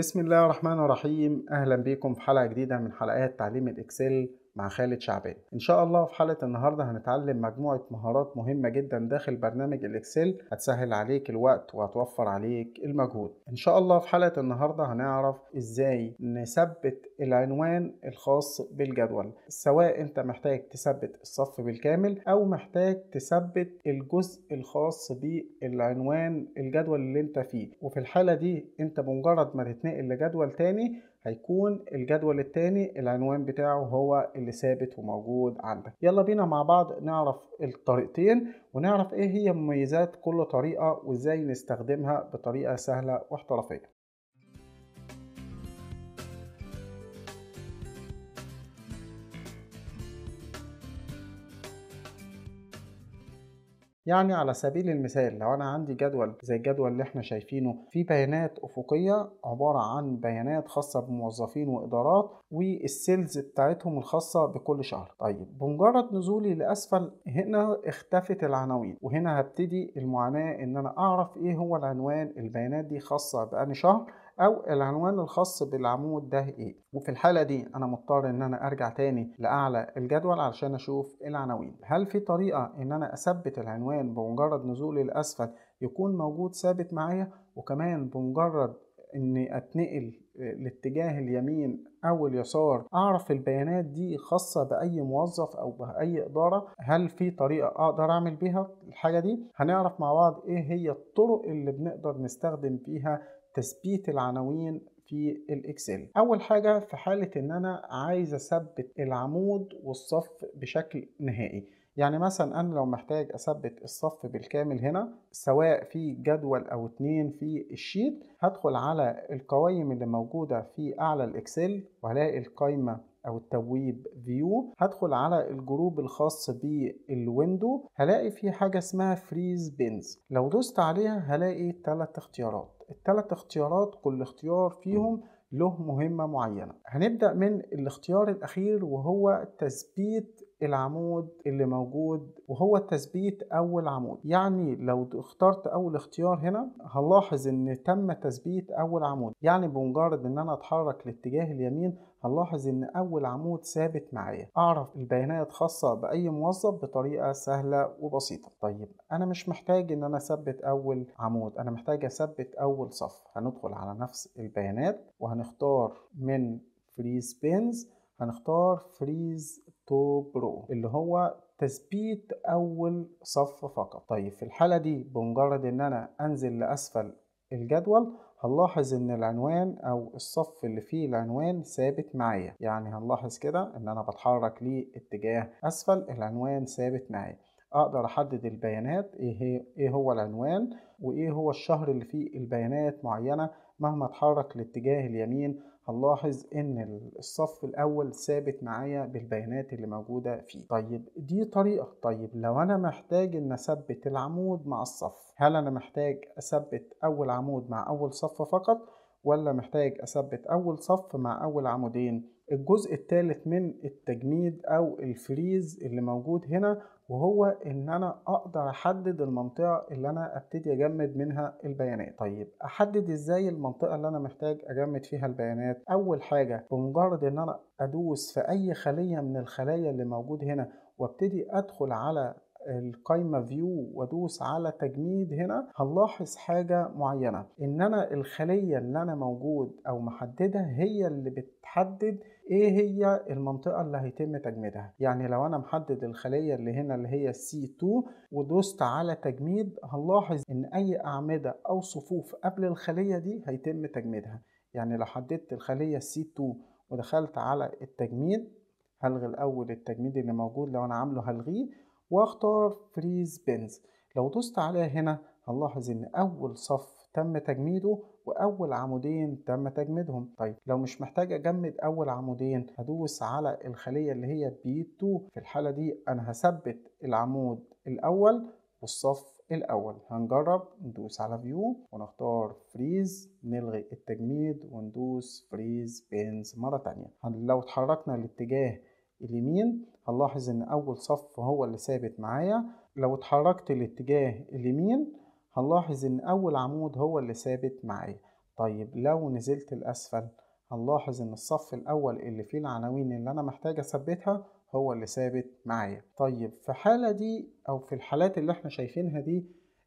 بسم الله الرحمن الرحيم اهلا بيكم في حلقه جديده من حلقات تعليم الاكسل مع خالد شعبان ان شاء الله في حلقه النهارده هنتعلم مجموعه مهارات مهمه جدا داخل برنامج الاكسل هتسهل عليك الوقت وهتوفر عليك المجهود ان شاء الله في حلقه النهارده هنعرف ازاي نثبت العنوان الخاص بالجدول سواء انت محتاج تثبت الصف بالكامل او محتاج تثبت الجزء الخاص بالعنوان الجدول اللي انت فيه وفي الحاله دي انت بمجرد ما تتنقل لجدول تاني هيكون الجدول التاني العنوان بتاعه هو اللي ثابت وموجود عندك يلا بينا مع بعض نعرف الطريقتين ونعرف ايه هي مميزات كل طريقة وازاي نستخدمها بطريقة سهلة واحترافية يعني على سبيل المثال لو أنا عندي جدول زي الجدول اللي احنا شايفينه في بيانات أفقية عبارة عن بيانات خاصة بموظفين وإدارات والسيلز بتاعتهم الخاصة بكل شهر طيب بمجرد نزولي لأسفل هنا اختفت العناوين وهنا هبتدي المعاناة إن أنا أعرف إيه هو العنوان البيانات دي خاصة بأني شهر او العنوان الخاص بالعمود ده ايه وفي الحالة دي انا مضطر ان انا ارجع تاني لاعلى الجدول علشان اشوف العناوين هل في طريقة ان انا اثبت العنوان بمجرد نزول لاسفل يكون موجود ثابت معايا وكمان بمجرد اني اتنقل الاتجاه اليمين او اليسار اعرف البيانات دي خاصة باي موظف او باي ادارة هل في طريقة اقدر اعمل بيها الحاجة دي هنعرف مع بعض ايه هي الطرق اللي بنقدر نستخدم فيها تثبيت العناوين في الاكسل اول حاجه في حاله ان انا عايز اثبت العمود والصف بشكل نهائي يعني مثلا انا لو محتاج اثبت الصف بالكامل هنا سواء في جدول او اتنين في الشيت هدخل على القوائم اللي موجوده في اعلى الاكسل وهلاقي القايمه او التبويب فيو هدخل على الجروب الخاص بالويندو هلاقي في حاجه اسمها فريز بينز لو دوست عليها هلاقي ثلاث اختيارات الثلاث اختيارات كل اختيار فيهم له مهمة معينة هنبدأ من الاختيار الأخير وهو تثبيت العمود اللي موجود وهو تثبيت أول عمود يعني لو اخترت أول اختيار هنا هنلاحظ إن تم تثبيت أول عمود يعني بمجرد إن أنا أتحرك لاتجاه اليمين هنلاحظ ان اول عمود ثابت معايا اعرف البيانات خاصة باي موظف بطريقة سهلة وبسيطة طيب انا مش محتاج ان انا اثبت اول عمود انا محتاج اثبت اول صف هندخل على نفس البيانات وهنختار من فريز بينز هنختار فريز تو برو اللي هو تثبيت اول صف فقط طيب في الحالة دي بمجرد ان انا انزل لاسفل الجدول هنلاحظ ان العنوان او الصف اللي فيه العنوان ثابت معايا يعني هنلاحظ كده ان انا بتحرك لاتجاه اسفل العنوان ثابت معايا اقدر احدد البيانات ايه هي ايه هو العنوان وايه هو الشهر اللي فيه البيانات معينه مهما اتحرك لاتجاه اليمين هنلاحظ ان الصف الاول ثابت معايا بالبيانات اللي موجودة فيه طيب دي طريقة طيب لو انا محتاج ان اثبت العمود مع الصف هل انا محتاج اثبت اول عمود مع اول صف فقط ولا محتاج اثبت اول صف مع اول عمودين الجزء الثالث من التجميد او الفريز اللي موجود هنا وهو ان انا اقدر احدد المنطقة اللي انا ابتدي اجمد منها البيانات طيب احدد ازاي المنطقة اللي انا محتاج اجمد فيها البيانات اول حاجة بمجرد ان انا ادوس في اي خلية من الخلايا اللي موجود هنا وابتدي ادخل على القايمه فيو وادوس على تجميد هنا هنلاحظ حاجه معينه ان انا الخليه اللي انا موجود او محددها هي اللي بتحدد ايه هي المنطقه اللي هيتم تجميدها يعني لو انا محدد الخليه اللي هنا اللي هي C2 ودوست على تجميد هنلاحظ ان اي اعمده او صفوف قبل الخليه دي هيتم تجميدها يعني لو حددت الخليه C2 ودخلت على التجميد هلغي الاول التجميد اللي موجود لو انا عامله هلغيه واختار فريز بنز لو دوست عليها هنا هنلاحظ ان اول صف تم تجميده واول عمودين تم تجميدهم طيب لو مش محتاج اجمد اول عمودين هدوس على الخلية اللي هي بي 2 في الحالة دي انا هثبت العمود الاول والصف الاول هنجرب ندوس على فيو ونختار فريز نلغي التجميد وندوس فريز بينز مرة تانية لو اتحركنا الاتجاه اليمين هنلاحظ ان اول صف هو اللي ثابت معايا لو اتحركت الاتجاه اليمين هنلاحظ ان اول عمود هو اللي ثابت معايا طيب لو نزلت الاسفل هنلاحظ ان الصف الاول اللي فيه العناوين اللي انا محتاج اثبتها هو اللي ثابت معايا طيب في الحالة دي او في الحالات اللي احنا شايفينها دي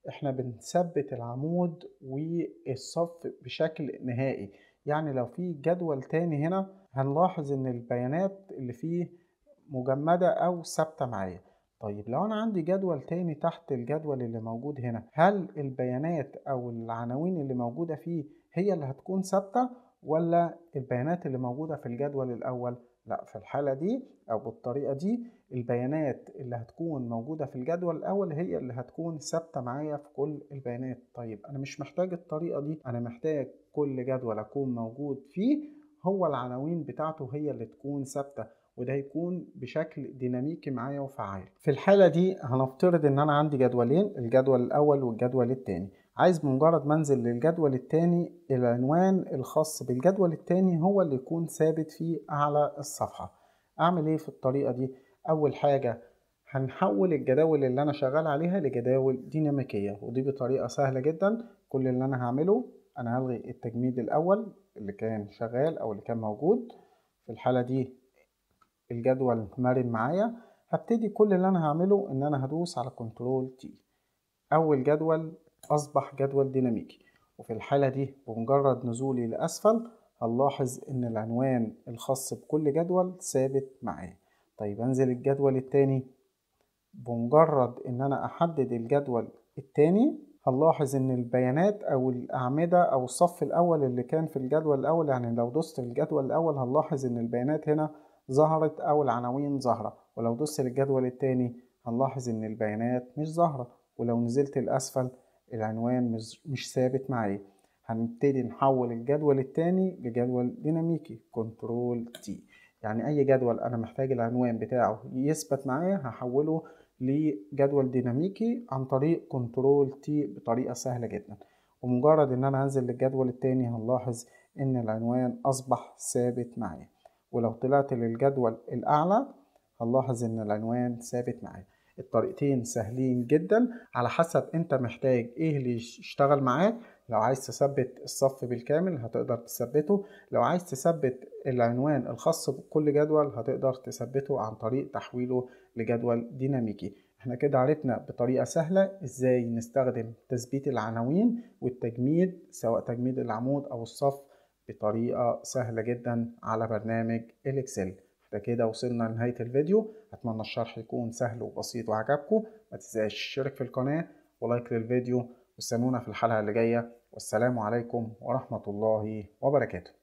احنا بنثبت العمود والصف بشكل نهائي يعني لو في جدول تاني هنا هنلاحظ ان البيانات اللي فيه مجمدة أو ثابتة معايا طيب لو أنا عندي جدول تاني تحت الجدول اللي موجود هنا هل البيانات أو العناوين اللي موجودة فيه هي اللي هتكون ثابتة ولا البيانات اللي موجودة في الجدول الأول؟ لا في الحالة دي أو بالطريقة دي البيانات اللي هتكون موجودة في الجدول الأول هي اللي هتكون ثابتة معايا في كل البيانات طيب أنا مش محتاج الطريقة دي أنا محتاج كل جدول أكون موجود فيه هو العناوين بتاعته هي اللي تكون ثابتة وده هيكون بشكل ديناميكي معايا وفعال في الحالة دي هنفترض ان انا عندي جدولين الجدول الاول والجدول الثاني عايز بمجرد ما انزل للجدول الثاني العنوان الخاص بالجدول الثاني هو اللي يكون ثابت في اعلى الصفحة اعمل ايه في الطريقة دي اول حاجة هنحول الجداول اللي انا شغال عليها لجداول ديناميكية ودي بطريقة سهلة جدا كل اللي انا هعمله انا هلغي التجميد الاول اللي كان شغال او اللي كان موجود في الحالة دي الجدول مرن معايا هبتدي كل اللي انا هعمله ان انا هدوس على كنترول تي اول جدول اصبح جدول ديناميكي وفي الحالة دي بمجرد نزولي لاسفل هنلاحظ ان العنوان الخاص بكل جدول ثابت معايا طيب انزل الجدول التاني بمجرد ان انا احدد الجدول التاني هنلاحظ ان البيانات او الاعمدة او الصف الاول اللي كان في الجدول الاول يعني لو دوست في الجدول الاول هنلاحظ ان البيانات هنا ظهرت أو العناوين ظاهرة ولو دوست للجدول التاني هنلاحظ إن البيانات مش ظاهرة ولو نزلت لأسفل العنوان مش, ثابت معايا هنبتدي نحول الجدول التاني لجدول ديناميكي كنترول تي يعني أي جدول أنا محتاج العنوان بتاعه يثبت معايا هحوله لجدول ديناميكي عن طريق كنترول تي بطريقة سهلة جدا ومجرد إن أنا أنزل للجدول التاني هنلاحظ إن العنوان أصبح ثابت معايا ولو طلعت للجدول الأعلى هنلاحظ إن العنوان ثابت معايا الطريقتين سهلين جدا على حسب انت محتاج ايه اللي يشتغل معاك لو عايز تثبت الصف بالكامل هتقدر تثبته لو عايز تثبت العنوان الخاص بكل جدول هتقدر تثبته عن طريق تحويله لجدول ديناميكي احنا كده عرفنا بطريقة سهلة ازاي نستخدم تثبيت العناوين والتجميد سواء تجميد العمود او الصف بطريقة سهلة جدا على برنامج الإكسل احنا كده وصلنا لنهاية الفيديو أتمنى الشرح يكون سهل وبسيط وعجبكم ما تنساش تشترك في القناة ولايك للفيديو واستنونا في الحلقة اللي جاية والسلام عليكم ورحمة الله وبركاته